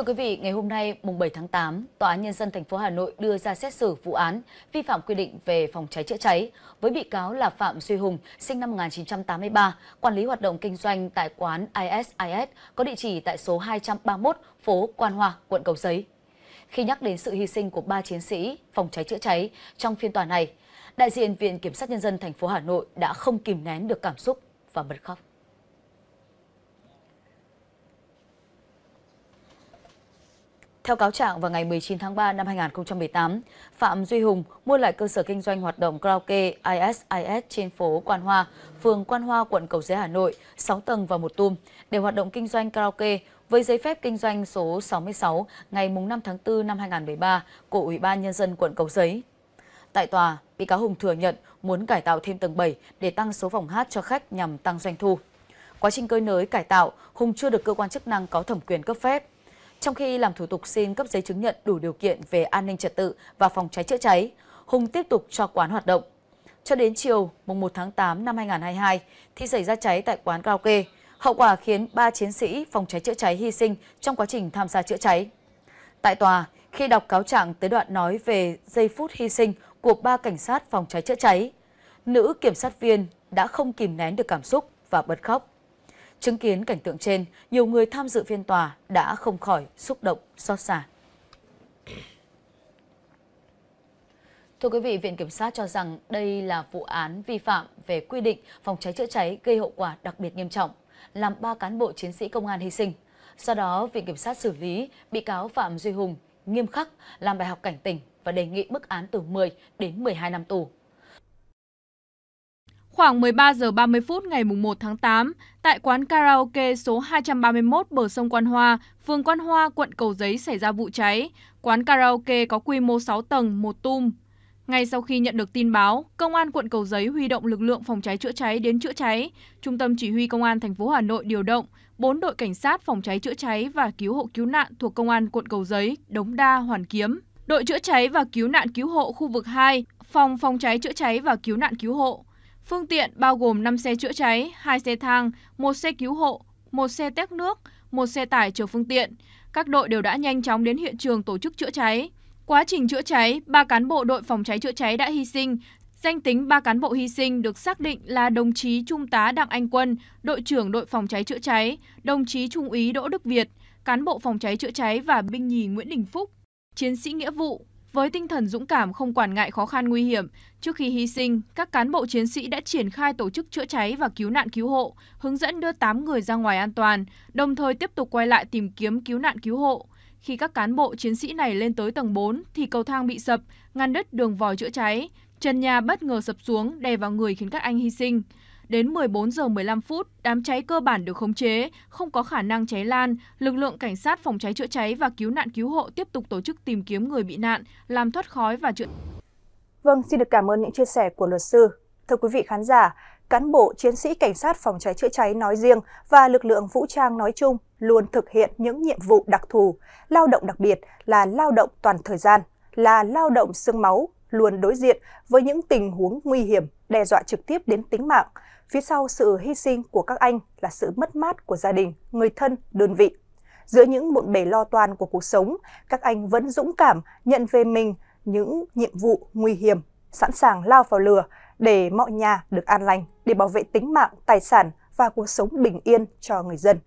Thưa quý vị, ngày hôm nay mùng 7 tháng 8, Tòa án Nhân dân thành phố Hà Nội đưa ra xét xử vụ án vi phạm quy định về phòng cháy chữa cháy với bị cáo là Phạm Duy Hùng, sinh năm 1983, quản lý hoạt động kinh doanh tại quán ISIS có địa chỉ tại số 231 phố Quan Hòa, quận Cầu Giấy. Khi nhắc đến sự hy sinh của ba chiến sĩ phòng cháy chữa cháy trong phiên tòa này, đại diện Viện Kiểm sát Nhân dân thành phố Hà Nội đã không kìm nén được cảm xúc và bật khóc. Theo cáo trạng, vào ngày 19 tháng 3 năm 2018, Phạm Duy Hùng mua lại cơ sở kinh doanh hoạt động karaoke ISIS trên phố Quan Hoa, phường Quan Hoa, quận Cầu Giấy, Hà Nội, 6 tầng và một tum để hoạt động kinh doanh karaoke với giấy phép kinh doanh số 66 ngày 5 tháng 4 năm 2013 của Ủy ban Nhân dân quận Cầu Giấy. Tại tòa, bị cáo Hùng thừa nhận muốn cải tạo thêm tầng 7 để tăng số phòng hát cho khách nhằm tăng doanh thu. Quá trình cơi nới cải tạo, Hùng chưa được cơ quan chức năng có thẩm quyền cấp phép. Trong khi làm thủ tục xin cấp giấy chứng nhận đủ điều kiện về an ninh trật tự và phòng cháy chữa cháy, Hùng tiếp tục cho quán hoạt động. Cho đến chiều mùng 1 tháng 8 năm 2022 thì xảy ra cháy tại quán karaoke. Hậu quả khiến 3 chiến sĩ phòng cháy chữa cháy hy sinh trong quá trình tham gia chữa cháy. Tại tòa, khi đọc cáo trạng tới đoạn nói về giây phút hy sinh của ba cảnh sát phòng cháy chữa cháy, nữ kiểm sát viên đã không kìm nén được cảm xúc và bật khóc. Chứng kiến cảnh tượng trên, nhiều người tham dự phiên tòa đã không khỏi xúc động, xót xa. Thưa quý vị, Viện Kiểm sát cho rằng đây là vụ án vi phạm về quy định phòng cháy chữa cháy gây hậu quả đặc biệt nghiêm trọng, làm 3 cán bộ chiến sĩ công an hy sinh. Sau đó, Viện Kiểm sát xử lý bị cáo Phạm Duy Hùng nghiêm khắc, làm bài học cảnh tỉnh và đề nghị mức án từ 10 đến 12 năm tù. Khoảng 13 giờ 30 phút ngày 1 tháng 8, tại quán karaoke số 231 bờ sông Quan Hoa, phường Quan Hoa, quận Cầu Giấy xảy ra vụ cháy. Quán karaoke có quy mô 6 tầng, một tum. Ngay sau khi nhận được tin báo, Công an quận Cầu Giấy huy động lực lượng phòng cháy chữa cháy đến chữa cháy. Trung tâm chỉ huy Công an thành phố Hà Nội điều động 4 đội cảnh sát phòng cháy chữa cháy và cứu hộ cứu nạn thuộc Công an quận Cầu Giấy, Đống Đa, Hoàn Kiếm. Đội chữa cháy và cứu nạn cứu hộ khu vực 2, phòng phòng cháy chữa cháy và cứu nạn cứu hộ, Phương tiện bao gồm 5 xe chữa cháy, 2 xe thang, 1 xe cứu hộ, 1 xe tét nước, 1 xe tải chở phương tiện. Các đội đều đã nhanh chóng đến hiện trường tổ chức chữa cháy. Quá trình chữa cháy, ba cán bộ đội phòng cháy chữa cháy đã hy sinh. Danh tính ba cán bộ hy sinh được xác định là đồng chí Trung tá Đặng Anh Quân, đội trưởng đội phòng cháy chữa cháy, đồng chí Trung úy Đỗ Đức Việt, cán bộ phòng cháy chữa cháy và binh nhì Nguyễn Đình Phúc, chiến sĩ nghĩa vụ với tinh thần dũng cảm không quản ngại khó khăn nguy hiểm, trước khi hy sinh, các cán bộ chiến sĩ đã triển khai tổ chức chữa cháy và cứu nạn cứu hộ, hướng dẫn đưa 8 người ra ngoài an toàn, đồng thời tiếp tục quay lại tìm kiếm cứu nạn cứu hộ. Khi các cán bộ chiến sĩ này lên tới tầng 4 thì cầu thang bị sập, ngăn đứt đường vòi chữa cháy, trần nhà bất ngờ sập xuống đè vào người khiến các anh hy sinh. Đến 14 giờ 15 phút, đám cháy cơ bản được khống chế, không có khả năng cháy lan. Lực lượng cảnh sát phòng cháy chữa cháy và cứu nạn cứu hộ tiếp tục tổ chức tìm kiếm người bị nạn, làm thoát khói và chữa Vâng, xin được cảm ơn những chia sẻ của luật sư. Thưa quý vị khán giả, cán bộ chiến sĩ cảnh sát phòng cháy chữa cháy nói riêng và lực lượng vũ trang nói chung luôn thực hiện những nhiệm vụ đặc thù, lao động đặc biệt là lao động toàn thời gian, là lao động xương máu, luôn đối diện với những tình huống nguy hiểm, đe dọa trực tiếp đến tính mạng, Phía sau sự hy sinh của các anh là sự mất mát của gia đình, người thân, đơn vị. Giữa những bộn bề lo toan của cuộc sống, các anh vẫn dũng cảm nhận về mình những nhiệm vụ nguy hiểm, sẵn sàng lao vào lửa để mọi nhà được an lành, để bảo vệ tính mạng, tài sản và cuộc sống bình yên cho người dân.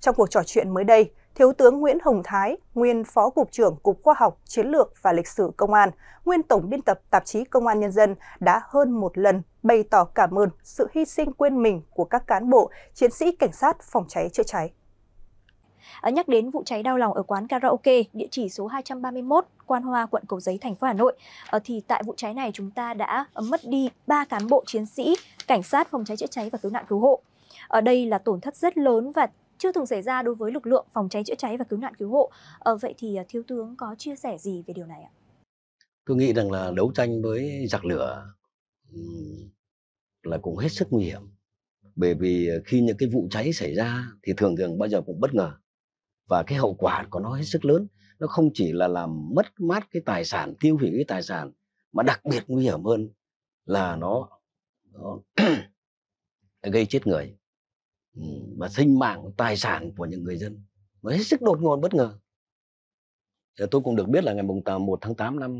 Trong cuộc trò chuyện mới đây, Thiếu tướng Nguyễn Hồng Thái, nguyên Phó Cục trưởng Cục Khoa học, Chiến lược và Lịch sử Công an, nguyên Tổng biên tập tạp chí Công an Nhân dân đã hơn một lần bày tỏ cảm ơn sự hy sinh quên mình của các cán bộ, chiến sĩ cảnh sát phòng cháy chữa cháy. À, nhắc đến vụ cháy đau lòng ở quán karaoke địa chỉ số 231 Quan Hoa, quận Cầu Giấy, thành phố Hà Nội à, thì tại vụ cháy này chúng ta đã ờ, mất đi 3 cán bộ chiến sĩ, cảnh sát phòng cháy chữa cháy và cứu nạn cứu hộ. Ở đây là tổn thất rất lớn và chưa từng xảy ra đối với lực lượng phòng cháy chữa cháy và cứu nạn cứu hộ. À, vậy thì à, thiếu tướng có chia sẻ gì về điều này ạ? Tôi nghĩ rằng là đấu tranh với giặc lửa là cũng hết sức nguy hiểm bởi vì à, khi những cái vụ cháy xảy ra thì thường thường bao giờ cũng bất ngờ và cái hậu quả của nó hết sức lớn nó không chỉ là làm mất mát cái tài sản tiêu hủy cái tài sản mà đặc biệt nguy hiểm hơn là nó, nó gây chết người và ừ, sinh mạng tài sản của những người dân nó hết sức đột ngột bất ngờ tôi cũng được biết là ngày mùng 1 tháng 8 năm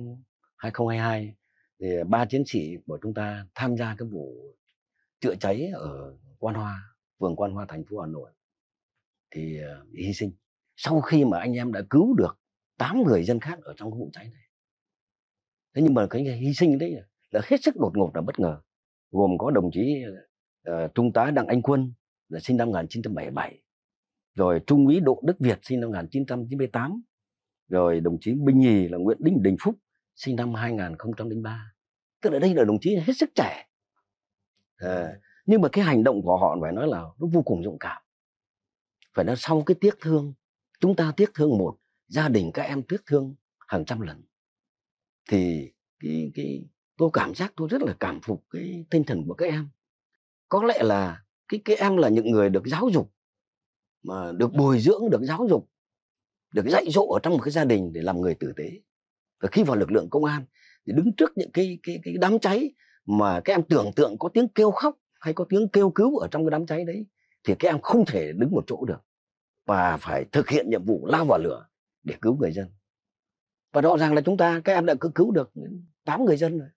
2022 thì ba chiến sĩ của chúng ta tham gia cái vụ chữa cháy ở Quan Hoa, phường Quan Hoa thành phố Hà Nội thì ờ, bị hy sinh. Sau khi mà anh em đã cứu được 8 người dân khác ở trong vụ cháy này. Thế nhưng mà cái hy sinh đấy là hết sức đột ngột và bất ngờ. Gồm có đồng chí uh, Trung tá Đặng Anh Quân, sinh năm 1977 rồi trung úy Đỗ Đức Việt sinh năm 1998 rồi đồng chí Binh Nhì là Nguyễn Đinh Đình Phúc sinh năm 2003 tức là đây là đồng chí hết sức trẻ à, nhưng mà cái hành động của họ phải nói là nó vô cùng dũng cảm phải nói sau cái tiếc thương chúng ta tiếc thương một gia đình các em tiếc thương hàng trăm lần thì cái cái tôi cảm giác tôi rất là cảm phục cái tinh thần của các em có lẽ là cái cái em là những người được giáo dục mà được bồi dưỡng được giáo dục được dạy dỗ ở trong một cái gia đình để làm người tử tế và khi vào lực lượng công an thì đứng trước những cái cái cái đám cháy mà các em tưởng tượng có tiếng kêu khóc hay có tiếng kêu cứu ở trong cái đám cháy đấy thì các em không thể đứng một chỗ được và phải thực hiện nhiệm vụ lao vào lửa để cứu người dân và rõ ràng là chúng ta các em đã cứ cứu được 8 người dân rồi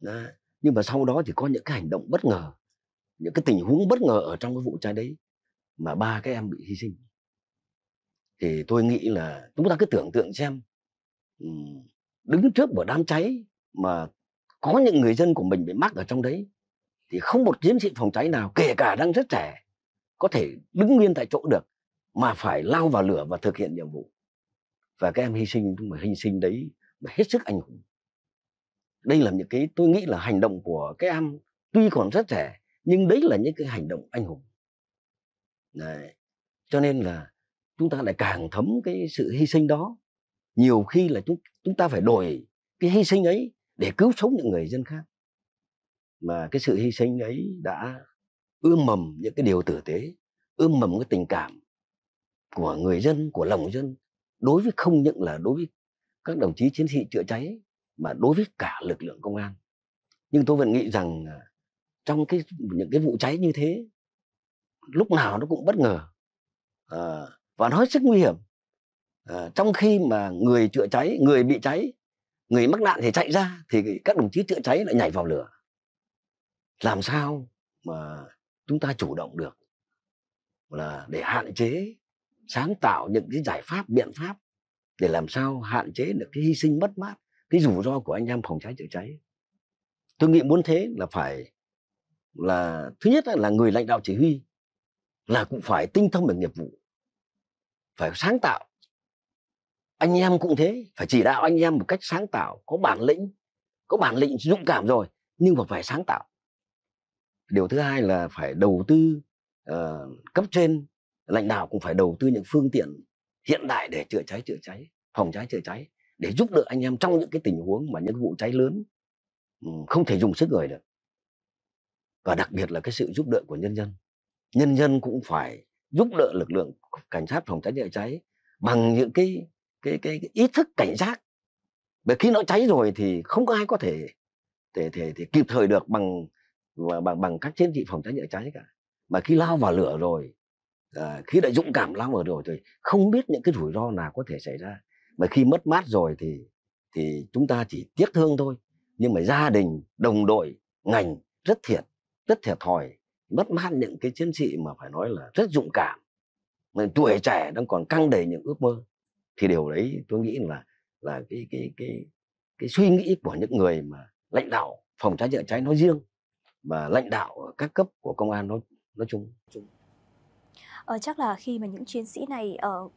đó. nhưng mà sau đó thì có những cái hành động bất ngờ những cái tình huống bất ngờ ở trong cái vụ cháy đấy mà ba cái em bị hy sinh thì tôi nghĩ là chúng ta cứ tưởng tượng xem đứng trước một đám cháy mà có những người dân của mình bị mắc ở trong đấy thì không một chiến sĩ phòng cháy nào kể cả đang rất trẻ có thể đứng nguyên tại chỗ được mà phải lao vào lửa và thực hiện nhiệm vụ và các em hy sinh mà hy sinh đấy mà hết sức anh hùng đây là những cái tôi nghĩ là hành động của các em tuy còn rất trẻ nhưng đấy là những cái hành động anh hùng đấy. cho nên là chúng ta lại càng thấm cái sự hy sinh đó nhiều khi là chúng chúng ta phải đổi cái hy sinh ấy để cứu sống những người dân khác mà cái sự hy sinh ấy đã ươm mầm những cái điều tử tế ươm mầm cái tình cảm của người dân của lòng dân đối với không những là đối với các đồng chí chiến sĩ chữa cháy mà đối với cả lực lượng công an nhưng tôi vẫn nghĩ rằng trong cái những cái vụ cháy như thế lúc nào nó cũng bất ngờ à, và nó hết sức nguy hiểm à, trong khi mà người chữa cháy người bị cháy người mắc nạn thì chạy ra thì các đồng chí chữa cháy lại nhảy vào lửa làm sao mà chúng ta chủ động được là để hạn chế sáng tạo những cái giải pháp biện pháp để làm sao hạn chế được cái hy sinh mất mát cái rủi ro của anh em phòng cháy chữa cháy tôi nghĩ muốn thế là phải là thứ nhất là người lãnh đạo chỉ huy là cũng phải tinh thông về nghiệp vụ phải sáng tạo anh em cũng thế phải chỉ đạo anh em một cách sáng tạo có bản lĩnh có bản lĩnh dũng cảm rồi nhưng mà phải sáng tạo điều thứ hai là phải đầu tư uh, cấp trên lãnh đạo cũng phải đầu tư những phương tiện hiện đại để chữa cháy chữa cháy phòng cháy chữa cháy để giúp đỡ anh em trong những cái tình huống mà những vụ cháy lớn ừ, không thể dùng sức người được và đặc biệt là cái sự giúp đỡ của nhân dân nhân dân cũng phải giúp đỡ lực lượng cảnh sát phòng cháy chữa cháy bằng những cái cái cái, cái ý thức cảnh giác bởi khi nó cháy rồi thì không có ai có thể thể thể, thể kịp thời được bằng bằng bằng các chiến sĩ phòng cháy chữa cháy cả mà khi lao vào lửa rồi à, khi đã dũng cảm lao vào rồi thì không biết những cái rủi ro nào có thể xảy ra mà khi mất mát rồi thì thì chúng ta chỉ tiếc thương thôi nhưng mà gia đình đồng đội ngành rất thiệt rất thiệt thòi mất mát những cái chiến sĩ mà phải nói là rất dũng cảm mà tuổi trẻ đang còn căng đầy những ước mơ thì điều đấy tôi nghĩ là là cái cái cái cái suy nghĩ của những người mà lãnh đạo phòng cháy chữa cháy nói riêng và lãnh đạo các cấp của công an nói nói chung. Ờ, chắc là khi mà những chiến sĩ này uh,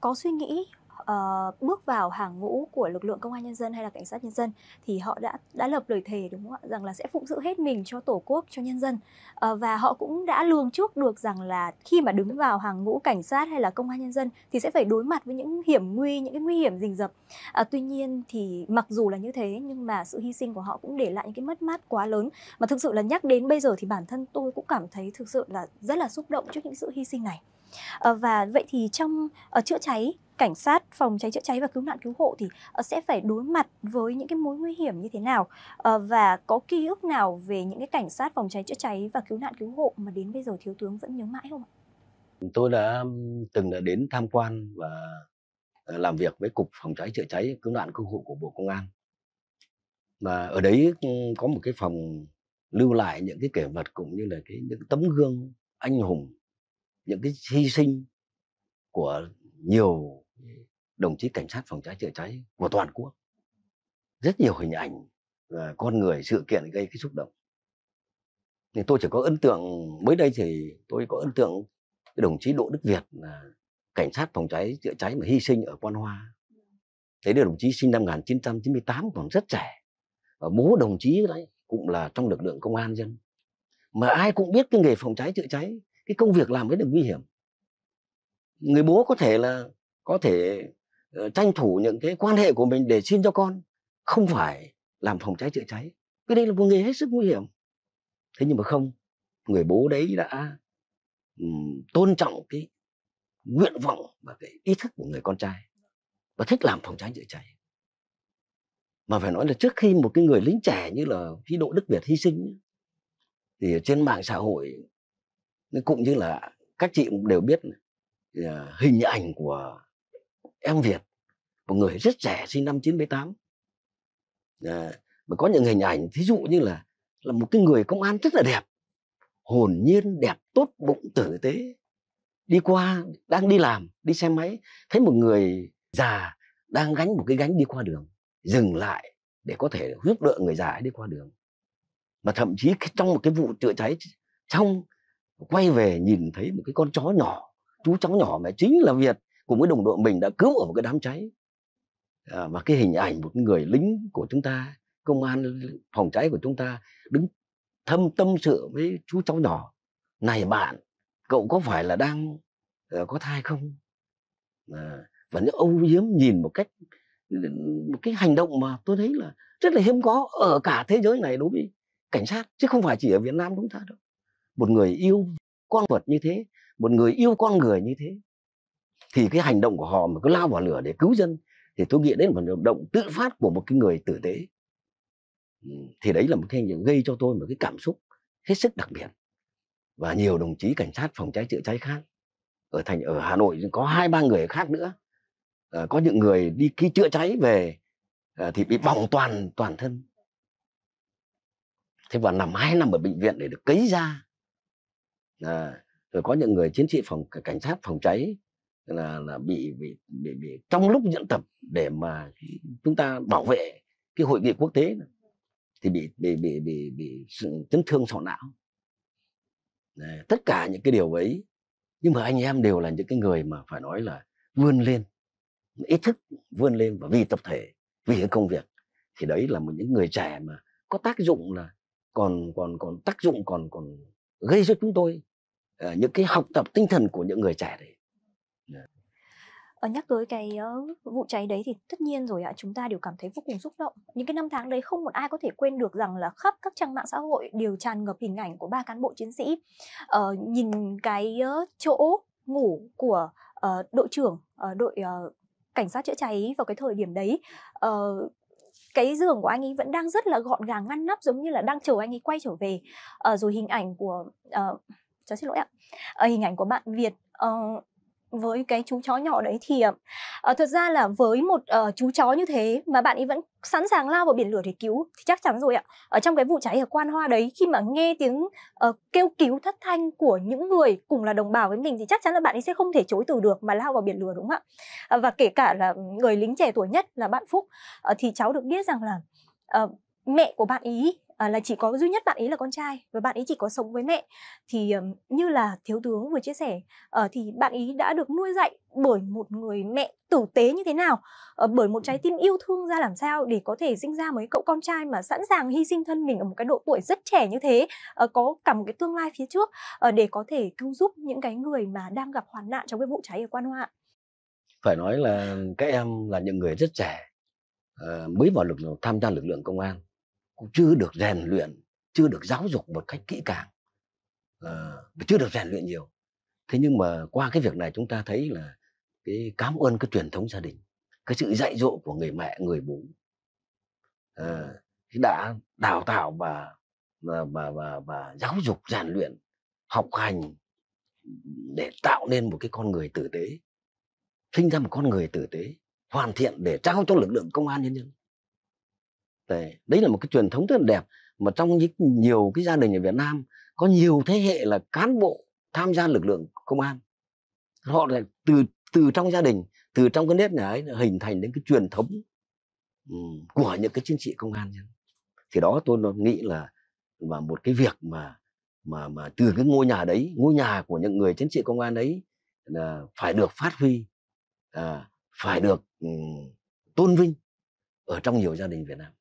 có suy nghĩ uh, bước vào hàng ngũ của lực lượng công an nhân dân hay là cảnh sát nhân dân thì họ đã đã lập lời thề đúng không ạ rằng là sẽ phụng sự hết mình cho tổ quốc cho nhân dân uh, và họ cũng đã lường trước được rằng là khi mà đứng vào hàng ngũ cảnh sát hay là công an nhân dân thì sẽ phải đối mặt với những hiểm nguy những cái nguy hiểm rình rập uh, tuy nhiên thì mặc dù là như thế nhưng mà sự hy sinh của họ cũng để lại những cái mất mát quá lớn mà thực sự là nhắc đến bây giờ thì bản thân tôi cũng cảm thấy thực sự là rất là xúc động trước những sự hy sinh này Ờ, và vậy thì trong ờ, chữa cháy cảnh sát phòng cháy chữa cháy và cứu nạn cứu hộ thì ờ, sẽ phải đối mặt với những cái mối nguy hiểm như thế nào và có ký ức nào về những cái cảnh sát phòng cháy chữa cháy và cứu nạn cứu hộ mà đến bây giờ thiếu tướng vẫn nhớ mãi không ạ? Tôi đã từng đã đến tham quan và làm việc với cục phòng cháy chữa cháy cứu nạn cứu hộ của Bộ Công an. và ở đấy có một cái phòng lưu lại những cái kỷ vật cũng như là cái những tấm gương anh hùng những cái hy sinh của nhiều đồng chí cảnh sát phòng cháy chữa cháy của toàn quốc rất nhiều hình ảnh con người sự kiện gây cái xúc động thì tôi chỉ có ấn tượng mới đây thì tôi có ấn tượng cái đồng chí Đỗ Đức Việt là cảnh sát phòng cháy chữa cháy mà hy sinh ở Quan Hoa. Thế đây đồng chí sinh năm 1998 còn rất trẻ. Và bố đồng chí đấy cũng là trong lực lượng công an dân. Mà ai cũng biết cái nghề phòng cháy chữa cháy cái công việc làm ấy là nguy hiểm người bố có thể là có thể ờ, tranh thủ những cái quan hệ của mình để xin cho con không phải làm phòng cháy chữa cháy cái đây là một nghề hết sức nguy hiểm thế nhưng mà không người bố đấy đã tôn trọng cái nguyện vọng và cái ý thức của người con trai và thích làm phòng cháy chữa cháy mà phải nói là trước khi một cái người lính trẻ như là phi độ đức việt hy sinh thì trên mạng xã hội cũng như là các chị đều biết à, hình ảnh của em Việt một người rất trẻ sinh năm 98 à, ờ, mà có những hình ảnh thí dụ như là là một cái người công an rất là đẹp hồn nhiên đẹp tốt bụng tử tế đi qua đang đi làm đi xe máy thấy một người già đang gánh một cái gánh đi qua đường dừng lại để có thể giúp đỡ người già đi qua đường mà thậm chí trong một cái vụ chữa cháy trong quay về nhìn thấy một cái con chó nhỏ chú chó nhỏ mà chính là việt cùng với đồng đội mình đã cứu ở một cái đám cháy à, và cái hình ảnh một người lính của chúng ta công an phòng cháy của chúng ta đứng thâm tâm sự với chú cháu nhỏ này bạn cậu có phải là đang uh, có thai không à, và những âu yếm nhìn một cách một cái hành động mà tôi thấy là rất là hiếm có ở cả thế giới này đối với cảnh sát chứ không phải chỉ ở Việt Nam chúng ta đâu một người yêu con vật như thế một người yêu con người như thế thì cái hành động của họ mà cứ lao vào lửa để cứu dân thì tôi nghĩ đến là một hành động tự phát của một cái người tử tế thì đấy là một cái gây cho tôi một cái cảm xúc hết sức đặc biệt và nhiều đồng chí cảnh sát phòng cháy chữa cháy khác ở thành ở Hà Nội có hai ba người khác nữa à, có những người đi khi chữa cháy về à, thì bị bỏng toàn toàn thân thế và nằm hai năm ở bệnh viện để được cấy ra à, rồi có những người chiến sĩ phòng cảnh sát phòng cháy là là bị bị bị, bị trong lúc diễn tập để mà chúng ta bảo vệ cái hội nghị quốc tế thì bị bị bị bị bị chấn thương sọ não Đấy, tất cả những cái điều ấy nhưng mà anh em đều là những cái người mà phải nói là vươn lên ý thức vươn lên và vì tập thể vì cái công việc thì đấy là một những người trẻ mà có tác dụng là còn còn còn tác dụng còn còn gây cho chúng tôi Ờ, những cái học tập tinh thần của những người trẻ đấy ở dạ. ờ, nhắc tới cái uh, vụ cháy đấy thì tất nhiên rồi ạ chúng ta đều cảm thấy vô cùng xúc động những cái năm tháng đấy không một ai có thể quên được rằng là khắp các trang mạng xã hội đều tràn ngập hình ảnh của ba cán bộ chiến sĩ uh, nhìn cái uh, chỗ ngủ của uh, đội trưởng uh, đội uh, cảnh sát chữa cháy vào cái thời điểm đấy uh, cái giường của anh ấy vẫn đang rất là gọn gàng ngăn nắp giống như là đang chờ anh ấy quay trở về uh, rồi hình ảnh của uh, cháu xin lỗi ạ à, hình ảnh của bạn Việt uh, với cái chú chó nhỏ đấy thì uh, thật ra là với một uh, chú chó như thế mà bạn ấy vẫn sẵn sàng lao vào biển lửa để cứu thì chắc chắn rồi ạ ở trong cái vụ cháy ở quan hoa đấy khi mà nghe tiếng uh, kêu cứu thất thanh của những người cùng là đồng bào với mình thì chắc chắn là bạn ấy sẽ không thể chối từ được mà lao vào biển lửa đúng không ạ uh, và kể cả là người lính trẻ tuổi nhất là bạn phúc uh, thì cháu được biết rằng là uh, mẹ của bạn ý à, là chỉ có duy nhất bạn ấy là con trai và bạn ấy chỉ có sống với mẹ thì um, như là thiếu tướng vừa chia sẻ uh, thì bạn ấy đã được nuôi dạy bởi một người mẹ tử tế như thế nào uh, bởi một trái tim yêu thương ra làm sao để có thể sinh ra mấy cậu con trai mà sẵn sàng hy sinh thân mình ở một cái độ tuổi rất trẻ như thế uh, có cả một cái tương lai phía trước uh, để có thể cứu giúp những cái người mà đang gặp hoàn nạn trong cái vụ cháy ở quan hoa phải nói là các em là những người rất trẻ uh, mới vào lực tham gia lực lượng công an cũng chưa được rèn luyện chưa được giáo dục một cách kỹ càng à, chưa được rèn luyện nhiều thế nhưng mà qua cái việc này chúng ta thấy là cái cảm ơn cái truyền thống gia đình cái sự dạy dỗ của người mẹ người bố à, đã đào tạo và và và và, và giáo dục rèn luyện học hành để tạo nên một cái con người tử tế sinh ra một con người tử tế hoàn thiện để trao cho lực lượng công an nhân dân Đấy, đấy là một cái truyền thống rất là đẹp mà trong những nhiều cái gia đình ở Việt Nam có nhiều thế hệ là cán bộ tham gia lực lượng công an họ là từ từ trong gia đình từ trong cái nếp nhà ấy hình thành đến cái truyền thống của những cái chiến sĩ công an thì đó tôi nghĩ là và một cái việc mà mà mà từ cái ngôi nhà đấy ngôi nhà của những người chiến sĩ công an ấy là phải được phát huy à, phải được um, tôn vinh ở trong nhiều gia đình Việt Nam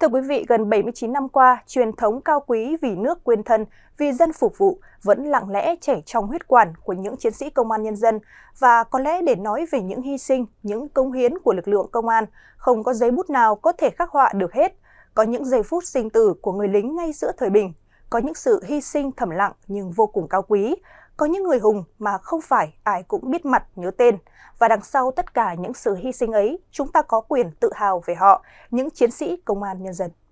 Thưa quý vị, gần 79 năm qua, truyền thống cao quý vì nước quên thân, vì dân phục vụ vẫn lặng lẽ chảy trong huyết quản của những chiến sĩ công an nhân dân và có lẽ để nói về những hy sinh, những công hiến của lực lượng công an, không có giấy bút nào có thể khắc họa được hết. Có những giây phút sinh tử của người lính ngay giữa thời bình, có những sự hy sinh thầm lặng nhưng vô cùng cao quý, có những người hùng mà không phải ai cũng biết mặt nhớ tên. Và đằng sau tất cả những sự hy sinh ấy, chúng ta có quyền tự hào về họ, những chiến sĩ công an nhân dân.